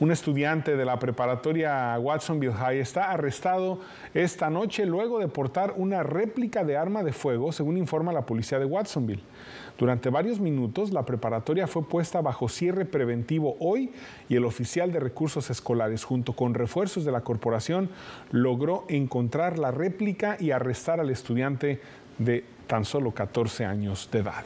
Un estudiante de la preparatoria Watsonville High está arrestado esta noche luego de portar una réplica de arma de fuego, según informa la policía de Watsonville. Durante varios minutos, la preparatoria fue puesta bajo cierre preventivo hoy y el oficial de recursos escolares, junto con refuerzos de la corporación, logró encontrar la réplica y arrestar al estudiante de tan solo 14 años de edad.